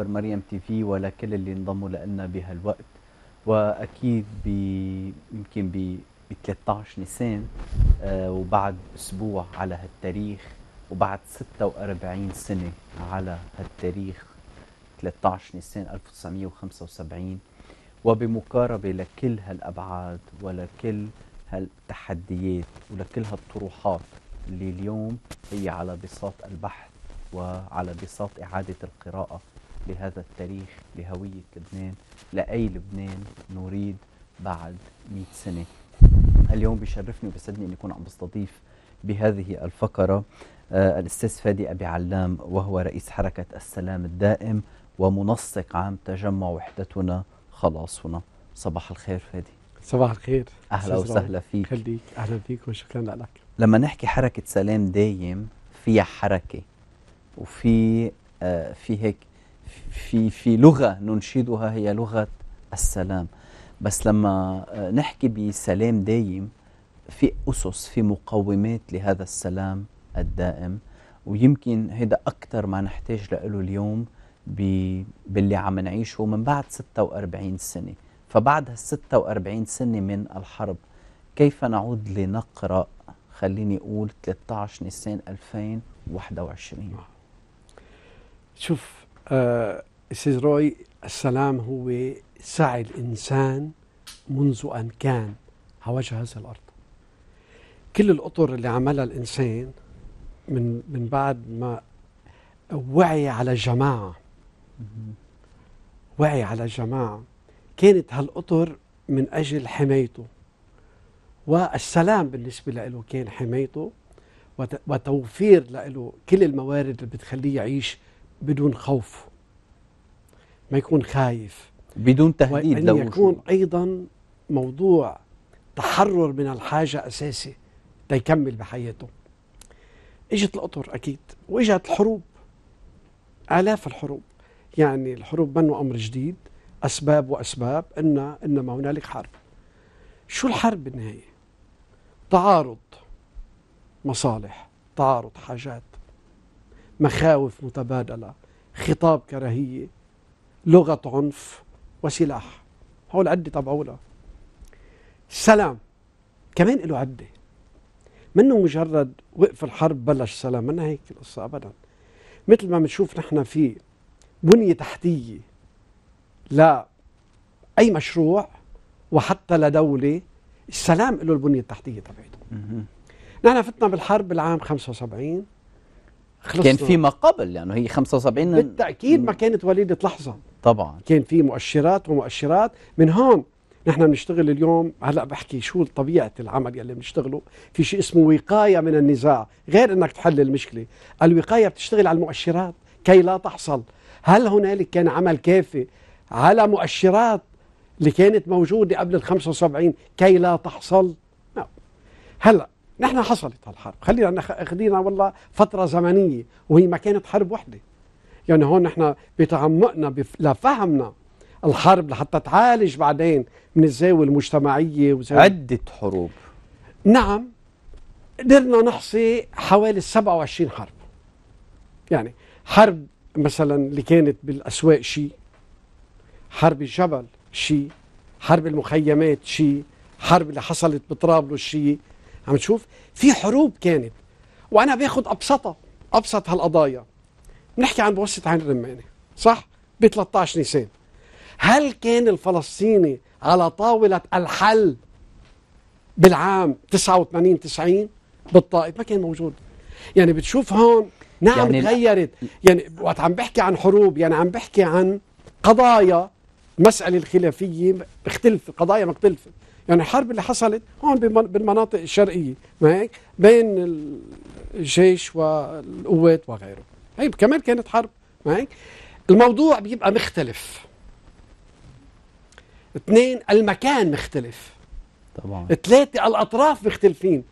عبر مريم تي في ولا كل اللي انضموا لنا بهالوقت واكيد ب يمكن ب 13 نيسان آه، وبعد اسبوع على هالتاريخ وبعد 46 سنه على هالتاريخ 13 نيسان 1975 وبمقاربه لكل هالابعاد ولكل هالتحديات ولكل هالطروحات اللي اليوم هي على بساط البحث وعلى بساط إعادة القراءة لهذا التاريخ لهوية لبنان لأي لبنان نريد بعد 100 سنة اليوم بيشرفني وبيسعدني أن يكون عم بستضيف بهذه الفقرة آه، الأستاذ فادي أبي علام وهو رئيس حركة السلام الدائم ومنسق عام تجمع وحدتنا خلاصنا صباح الخير فادي صباح الخير أهلا وسهلا فيك خليك أهلا فيك وشكرا لك لما نحكي حركة سلام دايم فيها حركة وفي آه في هيك في في لغة ننشدها هي لغة السلام بس لما آه، نحكي بسلام دايم في أسس في مقومات لهذا السلام الدائم ويمكن هذا أكثر ما نحتاج له اليوم باللي عم نعيشه من بعد 46 سنة فبعد هال 46 سنة من الحرب كيف نعود لنقرأ خليني أقول 13 نيسان 2021 شوف آه، استاذ روي السلام هو سعي الانسان منذ ان كان هوجه هذه الارض كل الاطر اللي عملها الانسان من من بعد ما وعي على جماعه وعي على جماعه كانت هالاطر من اجل حمايته والسلام بالنسبه له كان حمايته وتوفير له كل الموارد اللي بتخليه يعيش بدون خوف ما يكون خايف بدون تهديد وأن يكون مشروع. أيضا موضوع تحرر من الحاجة أساسي ليكمل بحياته اجت الأطر أكيد واجت الحروب آلاف الحروب يعني الحروب منه أمر جديد أسباب وأسباب إن إنما هنالك حرب شو الحرب بالنهاية تعارض مصالح تعارض حاجات مخاوف متبادلة خطاب كراهية لغة عنف وسلاح هول عدة تبعولا السلام كمان له عدة منه مجرد وقف الحرب بلش سلام منها هيك القصة أبدا مثل ما بنشوف نحن في بنية تحتية لا أي مشروع وحتى لدولة السلام له البنية التحتية تبعته نحن فتنا بالحرب بالعام 75 كان في آه. ما قبل لانه يعني هي 75 بالتاكيد ما كانت وليده لحظه طبعا كان في مؤشرات ومؤشرات من هون نحن بنشتغل اليوم هلا بحكي شو طبيعه العمل يلي بنشتغله في شيء اسمه وقايه من النزاع غير انك تحل المشكله الوقايه بتشتغل على المؤشرات كي لا تحصل هل هنالك كان عمل كافي على مؤشرات اللي كانت موجوده قبل ال 75 كي لا تحصل نعم. هلا نحن حصلت هالحرب خلينا اخذينا والله فتره زمنيه وهي ما كانت حرب وحده يعني هون نحن بتعمقنا لفهمنا الحرب لحتى تعالج بعدين من الزاويه المجتمعيه وزاوية عده حروب نعم قدرنا نحصي حوالي 27 حرب يعني حرب مثلا اللي كانت بالاسواق شيء حرب الجبل شيء حرب المخيمات شيء حرب اللي حصلت بطرابلس شيء عم تشوف في حروب كانت وانا باخذ ابسطها ابسط هالقضايا بنحكي عن بوسط عين الرمانه صح ب 13 نيسان هل كان الفلسطيني على طاولة الحل بالعام 89 90 بالطائف ما كان موجود يعني بتشوف هون نعم يعني تغيرت يعني وقت عم بحكي عن حروب يعني عم بحكي عن قضايا المسألة الخلافية اختلفت قضايا مختلفة يعني الحرب اللي حصلت هون بالمناطق الشرقية ما هيك بين الجيش والقوات وغيره هي كمان كانت حرب ما هيك الموضوع بيبقى مختلف اثنين المكان مختلف طبعا ثلاثة الأطراف مختلفين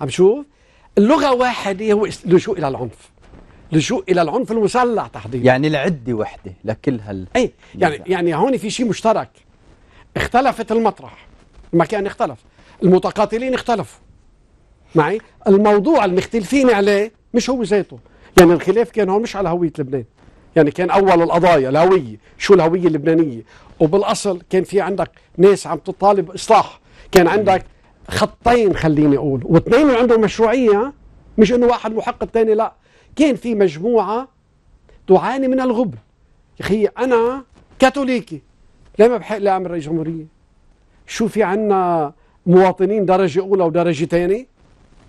عم شوف اللغة واحدة هو لجوء إلى العنف لجوء إلى العنف المسلح تحديدا يعني العدة وحدة لكل هال أي يعني يعني هون في شيء مشترك اختلفت المطرح المكان اختلف المتقاتلين اختلفوا معي الموضوع المختلفين عليه مش هو ذاته يعني الخلاف كان هون مش على هوية لبنان يعني كان أول القضايا الهوية شو الهوية اللبنانية وبالأصل كان في عندك ناس عم تطالب إصلاح كان عندك خطين خليني أقول واثنين عندهم مشروعية مش إنه واحد محق الثاني لا كان في مجموعة تعاني من الغبن يا أخي أنا كاثوليكي ليه ما بحق لأعمل رئيس جمهورية شو في عنا مواطنين درجة أولى ودرجة ثانية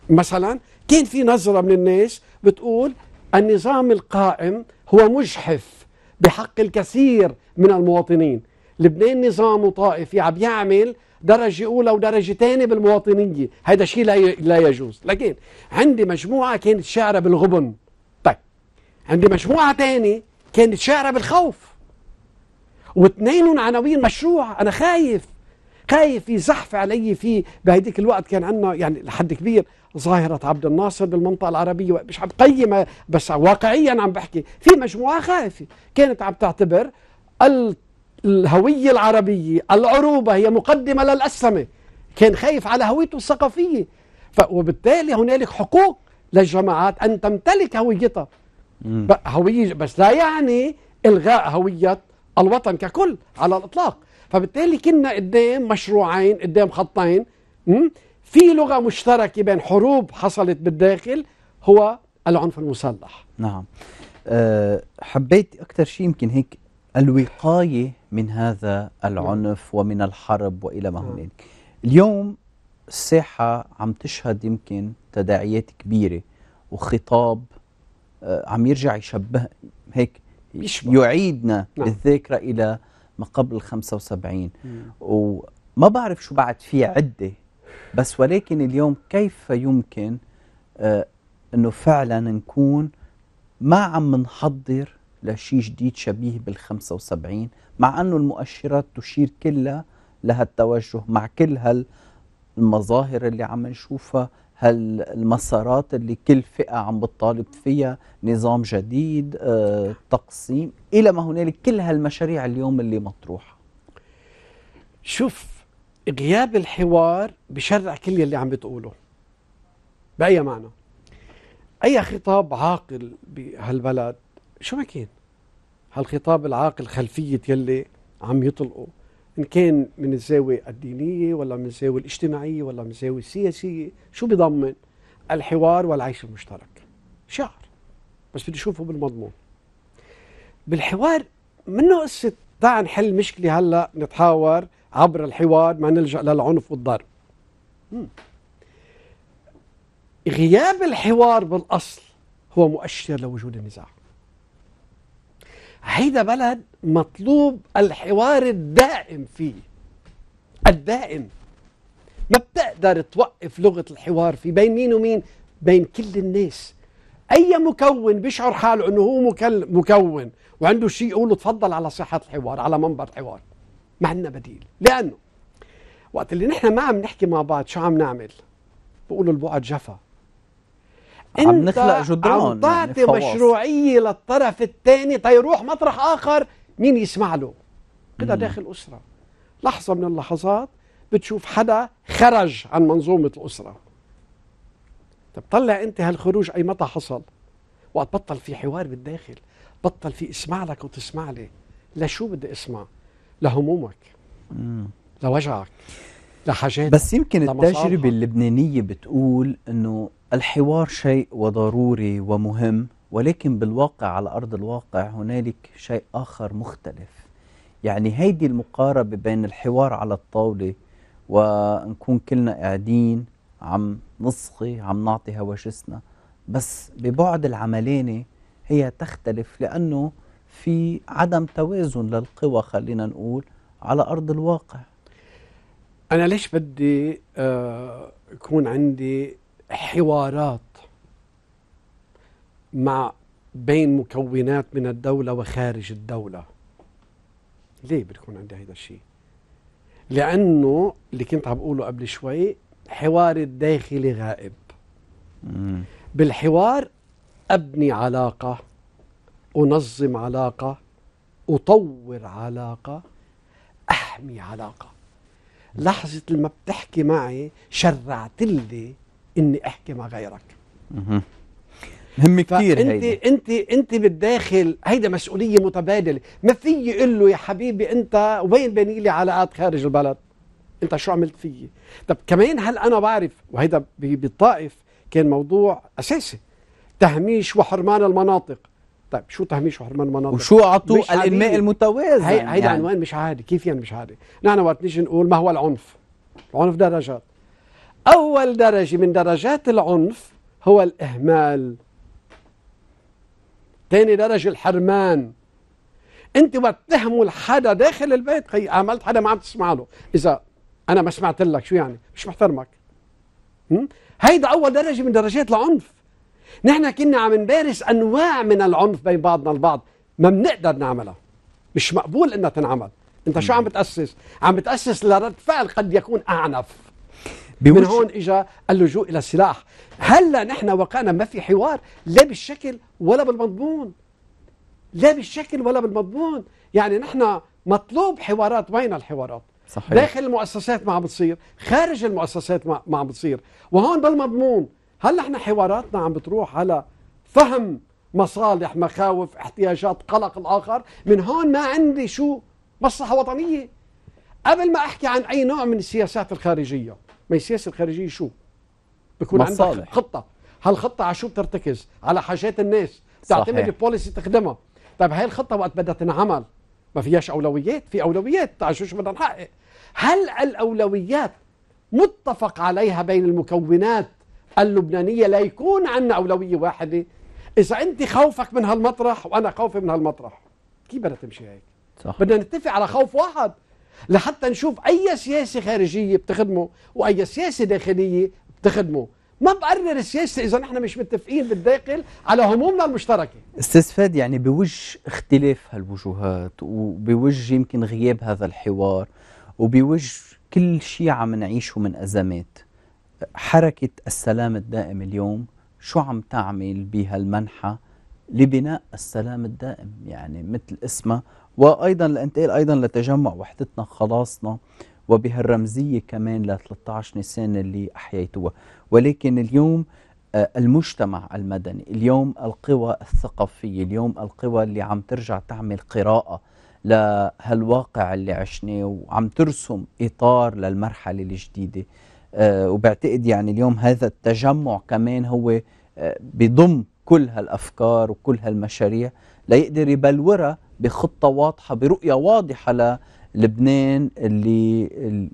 مثلا كان في نظرة من الناس بتقول النظام القائم هو مجحف بحق الكثير من المواطنين لبنان نظام طائفي عم يعمل درجة أولى ودرجة ثانية بالمواطنية هيدا شيء لا لا يجوز لكن عندي مجموعة كانت شعرة بالغبن طيب عندي مجموعة ثانية كانت شعرة بالخوف واثنين عناوين مشروع أنا خايف خايف يزحف علي في بهديك الوقت كان عندنا يعني لحد كبير ظاهرة عبد الناصر بالمنطقة العربية مش عم قيمة بس واقعيا عم بحكي في مجموعة خايفة كانت عم تعتبر الهوية العربية العروبة هي مقدمة للأسلمة كان خايف على هويته الثقافية وبالتالي هنالك حقوق للجماعات أن تمتلك هويتها هوية بس لا يعني إلغاء هوية الوطن ككل على الإطلاق فبالتالي كنا قدام مشروعين قدام خطين في لغة مشتركة بين حروب حصلت بالداخل هو العنف المسلح نعم أه حبيت أكثر شيء يمكن هيك الوقاية من هذا العنف ومن الحرب وإلى ما نعم. هنالك اليوم الساحة عم تشهد يمكن تداعيات كبيرة وخطاب آه، عم يرجع يشبه هيك يعيدنا بالذاكرة نعم. إلى ما قبل 75 وما بعرف شو بعد في عدة بس ولكن اليوم كيف يمكن آه أنه فعلا نكون ما عم نحضر لشيء جديد شبيه بال 75 مع أنه المؤشرات تشير كلها لهالتوجه مع كل هالمظاهر اللي عم نشوفها هالمسارات اللي كل فئة عم بتطالب فيها نظام جديد آه، تقسيم إلى ما هنالك كل هالمشاريع اليوم اللي مطروحة شوف غياب الحوار بشرع كل يلي عم بتقوله بأي معنى أي خطاب عاقل بهالبلد شو ما كان هالخطاب العاقل خلفية يلي عم يطلقه ان كان من الزاويه الدينيه ولا من الزاويه الاجتماعيه ولا من الزاويه السياسيه شو بيضمن الحوار والعيش المشترك شعر بس بدي اشوفه بالمضمون بالحوار منه قصه تعال نحل مشكله هلا نتحاور عبر الحوار ما نلجا للعنف والضرب غياب الحوار بالاصل هو مؤشر لوجود النزاع هيدا بلد مطلوب الحوار الدائم فيه الدائم ما بتقدر توقف لغة الحوار فيه بين مين ومين بين كل الناس أي مكون بيشعر حاله أنه هو مكون وعنده شيء يقوله تفضل على صحة الحوار على منبر الحوار ما عندنا بديل لأنه وقت اللي نحن ما عم نحكي مع بعض شو عم نعمل بقولوا البعد جفا عم نخلق جدران عم تعطي يعني مشروعيه للطرف الثاني تيروح طيب مطرح اخر مين يسمع له كده داخل اسره لحظه من اللحظات بتشوف حدا خرج عن منظومه الاسره طب طلع انت هالخروج اي متى حصل وقت بطل في حوار بالداخل بطل في اسمع لك وتسمع لي لشو بدي اسمع لهمومك لوجعك لحاجات بس يمكن التجربة اللبنانية بتقول أنه الحوار شيء وضروري ومهم ولكن بالواقع على أرض الواقع هنالك شيء آخر مختلف يعني هيدي المقاربة بين الحوار على الطاولة ونكون كلنا قاعدين عم نصغي عم نعطي هواجسنا بس ببعد العملانه هي تختلف لأنه في عدم توازن للقوى خلينا نقول على أرض الواقع انا ليش بدي آه يكون عندي حوارات مع بين مكونات من الدولة وخارج الدولة ليه بتكون عندي هذا الشيء لأنه اللي كنت عم بقوله قبل شوي حوار الداخلي غائب بالحوار أبني علاقة أنظم علاقة أطور علاقة أحمي علاقة لحظة لما بتحكي معي شرعت لي اني احكي مع غيرك مهم كثير انت انت انت بالداخل هيدا مسؤوليه متبادله ما في اقول له يا حبيبي انت وين بني لي علاقات خارج البلد انت شو عملت فيي طب كمان هل انا بعرف وهيدا بالطائف كان موضوع اساسي تهميش وحرمان المناطق طيب شو تهميش وحرمان مناطق وشو عطوا الانماء المتوازن هي هيدا يعني. عنوان مش عادي كيف يعني مش عادي نحن وقت نيجي نقول ما هو العنف العنف درجات اول درجه من درجات العنف هو الاهمال ثاني درجه الحرمان انت وقت تهمل حدا داخل البيت خي عملت حدا ما عم تسمع له اذا انا ما سمعت لك شو يعني مش محترمك هيدا اول درجه من درجات العنف نحن كنا عم نمارس انواع من العنف بين بعضنا البعض ما بنقدر نعملها مش مقبول انها تنعمل انت شو عم بتاسس عم بتاسس لرد فعل قد يكون اعنف بوش... من هون اجى اللجوء الى السلاح هلا نحن وقعنا ما في حوار لا بالشكل ولا بالمضمون لا بالشكل ولا بالمضمون يعني نحن مطلوب حوارات وين الحوارات صحيح. داخل المؤسسات ما عم بتصير خارج المؤسسات ما عم بتصير وهون بالمضمون هل احنا حواراتنا عم بتروح على فهم مصالح مخاوف احتياجات قلق الآخر من هون ما عندي شو مصلحة وطنية قبل ما أحكي عن أي نوع من السياسات الخارجية ما السياسة الخارجية شو بكون مصالح. عندك خطة هالخطة على شو بترتكز على حاجات الناس تعتمد البوليسي تخدمها طيب هاي الخطة وقت بدها تنعمل ما فيهاش أولويات في أولويات تعال شو بدنا نحقق هل الأولويات متفق عليها بين المكونات اللبنانية لا يكون عندنا أولوية واحدة إذا أنت خوفك من هالمطرح وأنا خوفي من هالمطرح كيف بدها تمشي هيك صح. بدنا نتفق على خوف واحد لحتى نشوف أي سياسة خارجية بتخدمه وأي سياسة داخلية بتخدمه ما بقرر السياسة إذا نحن مش متفقين بالداخل على همومنا المشتركة أستاذ فادي يعني بوجه اختلاف هالوجهات وبوجه يمكن غياب هذا الحوار وبوجه كل شيء عم نعيشه من أزمات حركة السلام الدائم اليوم شو عم تعمل بهالمنحة لبناء السلام الدائم يعني مثل اسمها وأيضا لانتقل أيضا لتجمع وحدتنا خلاصنا وبهالرمزية كمان ل 13 نيسان اللي أحييتوها ولكن اليوم آه، المجتمع المدني اليوم القوى الثقافية اليوم القوى اللي عم ترجع تعمل قراءة لهالواقع اللي عشناه وعم ترسم إطار للمرحلة الجديدة آه، وبعتقد يعني اليوم هذا التجمع كمان هو آه، بضم كل هالافكار وكل هالمشاريع ليقدر يبلورها بخطه واضحه برؤيه واضحه للبنان اللي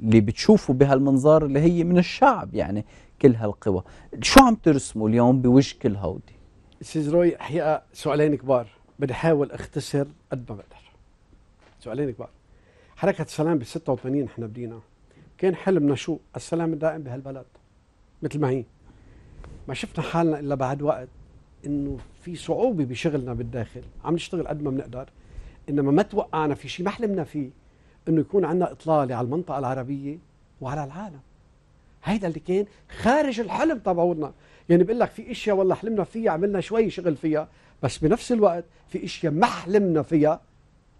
اللي بتشوفه بهالمنظار اللي هي من الشعب يعني كل هالقوى شو عم ترسموا اليوم بوجه كل هودي استاذ روي حقيقه سؤالين كبار بدي احاول اختصر قد ما بقدر سؤالين كبار حركه السلام بال 86 نحن بدينا كان حلمنا شو السلام الدائم بهالبلد مثل ما هي ما شفنا حالنا الا بعد وقت انه في صعوبه بشغلنا بالداخل عم نشتغل قد ما بنقدر انما ما توقعنا في شيء ما حلمنا فيه انه يكون عندنا اطلاله على المنطقه العربيه وعلى العالم هيدا اللي كان خارج الحلم تبعولنا يعني بقول لك في اشياء والله حلمنا فيها عملنا شوي شغل فيها بس بنفس الوقت في اشياء ما حلمنا فيها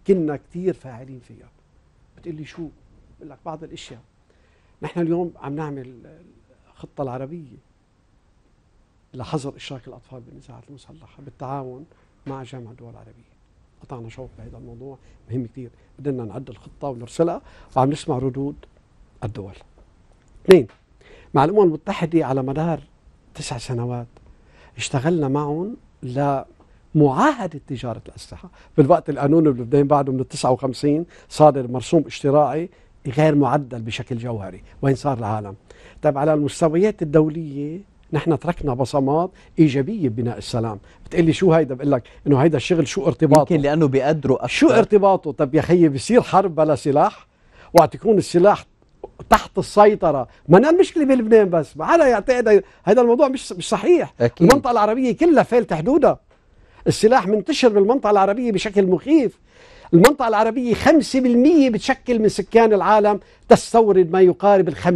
كنا كثير فاعلين فيها بتقول لي شو بقول لك بعض الاشياء نحن اليوم عم نعمل الخطة العربية لحظر إشراك الأطفال بالنزاعات المسلحة بالتعاون مع جامعة الدول العربية قطعنا شوط بهذا الموضوع مهم كثير بدنا نعد الخطة ونرسلها وعم نسمع ردود الدول اثنين مع الأمم المتحدة على مدار تسع سنوات اشتغلنا معهم لمعاهدة تجارة الأسلحة بالوقت القانون بلبنان بعده من 59 صادر مرسوم اشتراعي غير معدل بشكل جوهري وين صار العالم طيب على المستويات الدولية نحن تركنا بصمات ايجابيه ببناء السلام بتقلي شو هيدا بقول لك انه هيدا الشغل شو ارتباطه يمكن لانه بيقدروا أكثر. شو ارتباطه طب يا خيي بصير حرب بلا سلاح وقت يكون السلاح تحت السيطرة ما المشكلة بلبنان بس ما حدا يعتقد هيدا الموضوع مش مش صحيح أكيد. المنطقة العربية كلها فالت حدودها السلاح منتشر بالمنطقة العربية بشكل مخيف المنطقة العربية 5% بتشكل من سكان العالم تستورد ما يقارب ال 50%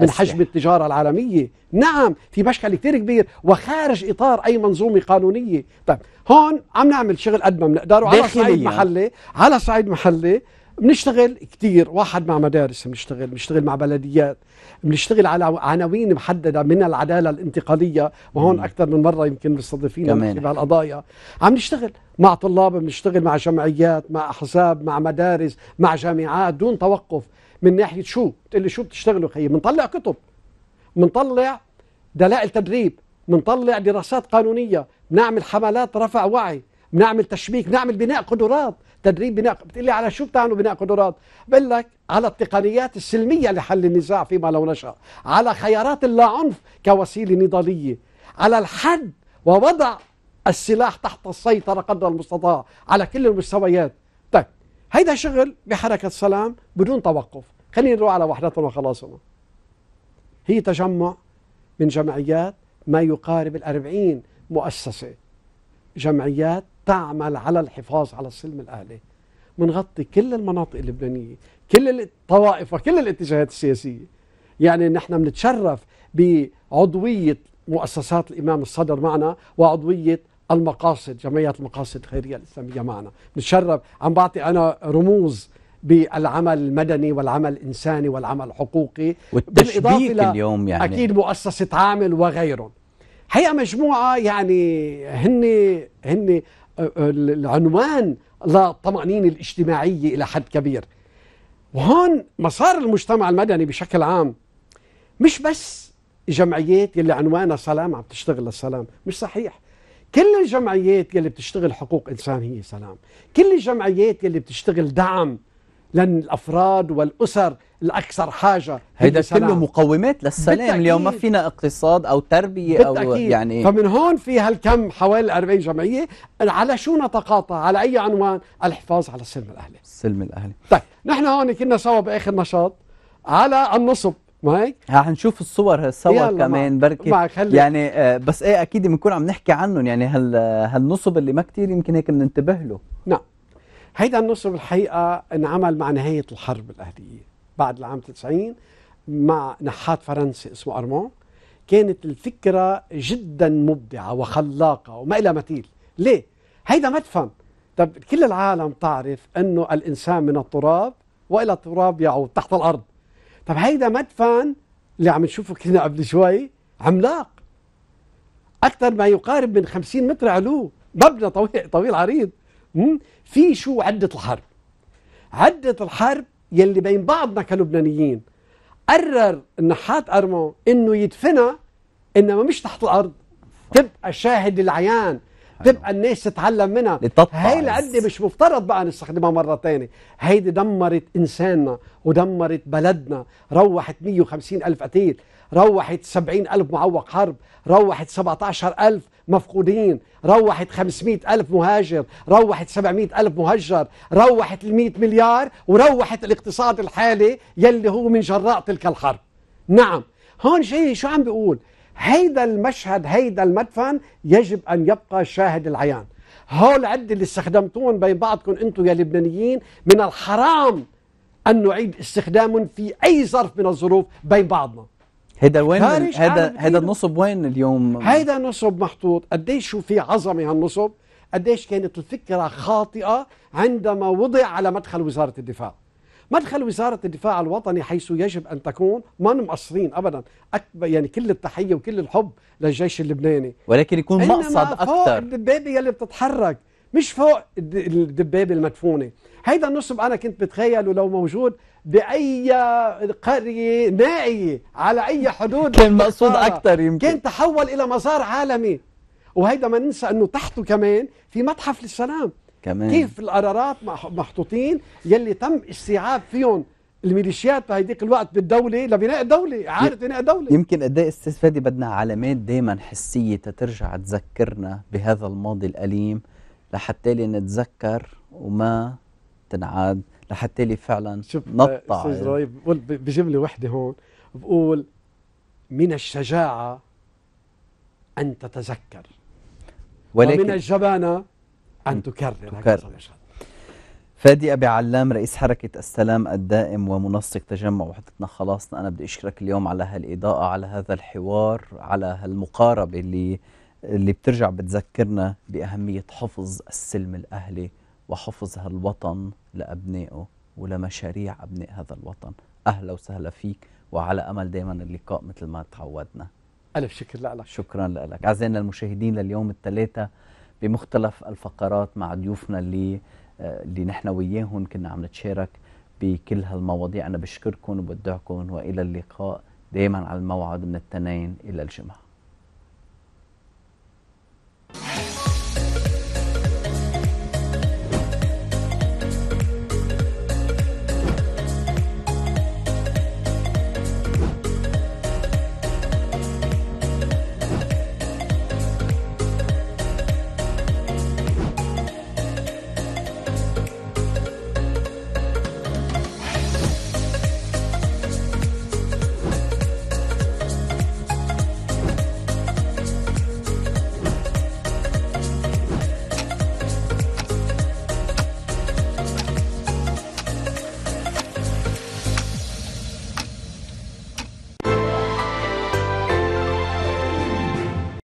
من حجم التجارة العالمية نعم في مشكل كثير كبير وخارج إطار أي منظومة قانونية طيب هون عم نعمل شغل قد ما بنقدر وعلى صعيد محلي على صعيد محلي بنشتغل كثير واحد مع مدارس بنشتغل بنشتغل مع بلديات بنشتغل على عناوين محدده من العداله الانتقاليه وهون اكثر من مره يمكن مستضيفين في بهالقضايا عم نشتغل مع طلاب بنشتغل مع جمعيات مع احزاب مع مدارس مع جامعات دون توقف من ناحيه شو بتقول لي شو بتشتغلوا خيي بنطلع كتب بنطلع دلائل تدريب بنطلع دراسات قانونيه بنعمل حملات رفع وعي بنعمل تشبيك بنعمل بناء قدرات تدريب بناء بتقول لي على شو بتعملوا بناء قدرات بقول لك على التقنيات السلميه لحل النزاع فيما لو نشا على خيارات اللاعنف كوسيله نضاليه على الحد ووضع السلاح تحت السيطرة قدر المستطاع على كل المستويات طيب هيدا شغل بحركة سلام بدون توقف خلينا نروح على وحدتنا وخلاصنا هي تجمع من جمعيات ما يقارب الأربعين مؤسسة جمعيات تعمل على الحفاظ على السلم الأهلي منغطي كل المناطق اللبنانية كل الطوائف وكل الاتجاهات السياسية يعني نحن بنتشرف بعضوية مؤسسات الإمام الصدر معنا وعضوية المقاصد جمعية المقاصد الخيرية الإسلامية معنا نتشرف عم بعطي أنا رموز بالعمل المدني والعمل الإنساني والعمل الحقوقي بالإضافة اليوم يعني أكيد مؤسسة عامل وغيرهم هي مجموعة يعني هن هن آه، آه، العنوان للطمأنينة الاجتماعية إلى حد كبير وهون مسار المجتمع المدني بشكل عام مش بس جمعيات يلي عنوانها سلام عم تشتغل للسلام مش صحيح كل الجمعيات يلي بتشتغل حقوق إنسان هي سلام كل الجمعيات يلي بتشتغل دعم للأفراد والأسر الأكثر حاجة هيدا كله مقومات للسلام بالتأكيد. اليوم ما فينا اقتصاد أو تربية بالتأكيد. أو يعني فمن هون في هالكم حوالي 40 جمعية على شو نتقاطع على أي عنوان الحفاظ على السلم الأهلي السلم الأهلي طيب نحن هون كنا سوا بآخر نشاط على النصب ما هيك؟ رح نشوف الصور هالصور كمان بركي يعني آه، بس ايه اكيد بنكون عم نحكي عنهم يعني هال هالنصب اللي ما كثير يمكن هيك بننتبه له نعم هيدا النصب الحقيقه انعمل مع نهايه الحرب الاهليه بعد العام 90 مع نحات فرنسي اسمه ارمون كانت الفكره جدا مبدعه وخلاقه وما لها مثيل ليه هيدا مدفن طب كل العالم تعرف انه الانسان من التراب والى التراب يعود تحت الارض طب هيدا مدفن اللي عم نشوفه كنا قبل شوي عملاق أكثر ما يقارب من 50 متر علو مبنى طويل طويل عريض في شو عدة الحرب عدة الحرب يلي بين بعضنا كلبنانيين قرر النحات أرمو إنه يدفنها إنما مش تحت الأرض تبقى شاهد العيان أيوة. تبقى الناس تتعلم منها هاي العده مش مفترض بقى نستخدمها مره ثانيه هيدي دمرت انساننا ودمرت بلدنا روحت 150 الف قتيل روحت 70 ألف معوق حرب روحت 17 ألف مفقودين روحت 500 ألف مهاجر روحت 700 ألف مهجر روحت ال 100 مليار وروحت الاقتصاد الحالي يلي هو من جراء تلك الحرب نعم هون شيء شو عم بيقول هيدا المشهد هيدا المدفن يجب أن يبقى شاهد العيان هول عدة اللي استخدمتوهم بين بعضكم أنتم يا لبنانيين من الحرام أن نعيد استخدامهم في أي ظرف من الظروف بين بعضنا هيدا وين هذا هذا النصب وين اليوم هيدا نصب محطوط قديش شو في عظمه هالنصب قديش كانت الفكره خاطئه عندما وضع على مدخل وزاره الدفاع مدخل وزارة الدفاع الوطني حيث يجب أن تكون ما مقصرين أبدا أكبر يعني كل التحية وكل الحب للجيش اللبناني ولكن يكون مقصد أكثر فوق الدبابة يلي بتتحرك مش فوق الدبابة المدفونة هيدا النصب أنا كنت بتخيله لو موجود بأي قرية نائية على أي حدود كان مقصود أكثر يمكن كان تحول إلى مزار عالمي وهيدا ما ننسى أنه تحته كمان في متحف للسلام كمان كيف القرارات محطوطين يلي تم استيعاب فيهم الميليشيات بهيديك الوقت بالدوله لبناء الدوله اعاده بناء الدوله يمكن قد ايه استفاده بدنا علامات دائما حسيه تترجع تذكرنا بهذا الماضي الاليم لحتى لي نتذكر وما تنعاد لحتى لي فعلا شوف استاذ رايب بقول بجمله وحده هون بقول من الشجاعه ان تتذكر ولكن ومن الجبانه أن تكرر, تكرر. فادي أبي علام رئيس حركة السلام الدائم ومنسق تجمع وحدتنا خلاصنا أنا بدي أشكرك اليوم على هالإضاءة على هذا الحوار على هالمقاربة اللي اللي بترجع بتذكرنا بأهمية حفظ السلم الأهلي وحفظ هالوطن لأبنائه ولمشاريع أبناء هذا الوطن أهلا وسهلا فيك وعلى أمل دائما اللقاء مثل ما تعودنا ألف شكر لك شكرا لك أعزائنا المشاهدين لليوم الثلاثة بمختلف الفقرات مع ضيوفنا اللي آه، اللي نحن وياهم كنا عم نتشارك بكل هالمواضيع انا بشكركم وبودعكم والى اللقاء دائما على الموعد من الاثنين الى الجمعه